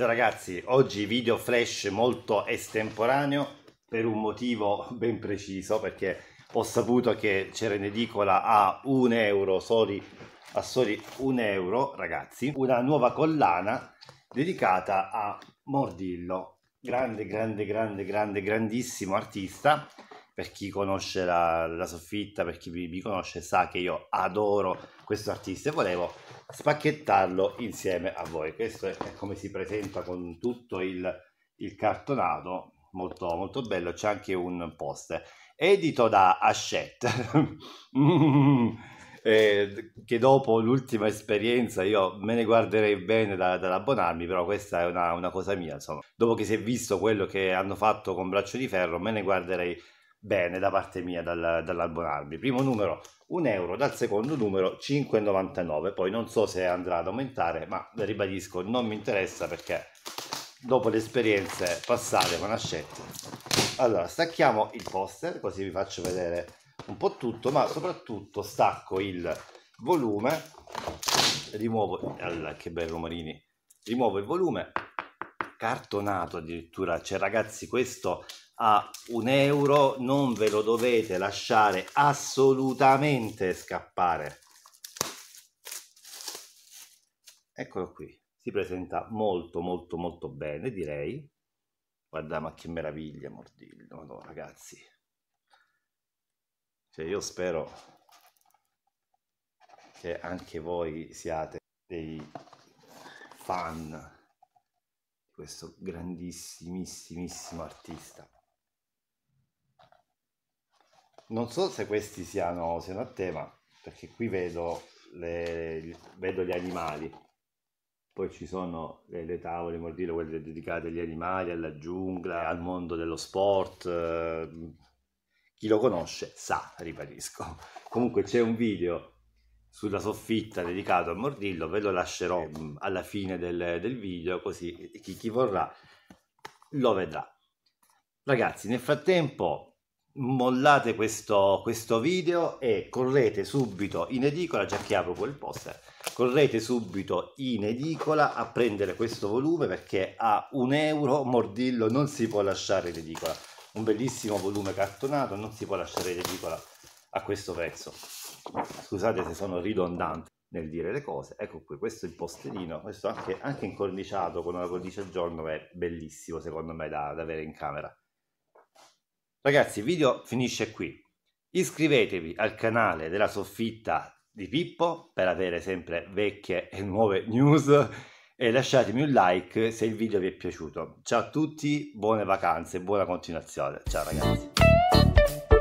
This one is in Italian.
Ciao ragazzi, oggi video flash molto estemporaneo per un motivo ben preciso perché ho saputo che c'era in edicola a un euro, soli, a soli un euro ragazzi, una nuova collana dedicata a Mordillo, grande grande grande grande grandissimo artista per chi conosce la, la soffitta, per chi mi conosce sa che io adoro questo artista e volevo spacchettarlo insieme a voi. Questo è come si presenta con tutto il, il cartonato, molto, molto bello, c'è anche un poster, edito da Hachette, eh, che dopo l'ultima esperienza io me ne guarderei bene da, dall'abbonarmi, però questa è una, una cosa mia, insomma. Dopo che si è visto quello che hanno fatto con Braccio di Ferro, me ne guarderei bene da parte mia dal, dall'abbonarmi. Primo numero 1 euro, dal secondo numero 5,99. Poi non so se andrà ad aumentare, ma ribadisco, non mi interessa perché dopo le esperienze passate con Ascetti. Allora, stacchiamo il poster, così vi faccio vedere un po' tutto, ma soprattutto stacco il volume, rimuovo, allora, eh, che bello Marini, rimuovo il volume cartonato addirittura, cioè ragazzi questo a un euro non ve lo dovete lasciare assolutamente scappare. Eccolo qui, si presenta molto molto molto bene direi. Guarda ma che meraviglia Mordiglio, no, ragazzi. Cioè io spero che anche voi siate dei fan questo grandissimissimo artista. Non so se questi siano, siano a tema, perché qui vedo, le, vedo gli animali, poi ci sono le, le tavole, dire quelle dedicate agli animali, alla giungla, al mondo dello sport. Chi lo conosce sa, ribadisco. Comunque c'è un video sulla soffitta dedicato a Mordillo, ve lo lascerò mm, alla fine del, del video così chi, chi vorrà lo vedrà. Ragazzi, nel frattempo mollate questo, questo, video e correte subito in edicola, già che apro quel poster, correte subito in edicola a prendere questo volume perché a un euro Mordillo non si può lasciare in edicola. Un bellissimo volume cartonato, non si può lasciare in edicola a questo prezzo scusate se sono ridondante nel dire le cose, ecco qui, questo è il posterino, questo anche, anche incorniciato con una cornice a giorno è bellissimo secondo me da, da avere in camera. Ragazzi, il video finisce qui. Iscrivetevi al canale della soffitta di Pippo per avere sempre vecchie e nuove news e lasciatemi un like se il video vi è piaciuto. Ciao a tutti, buone vacanze, buona continuazione. Ciao ragazzi.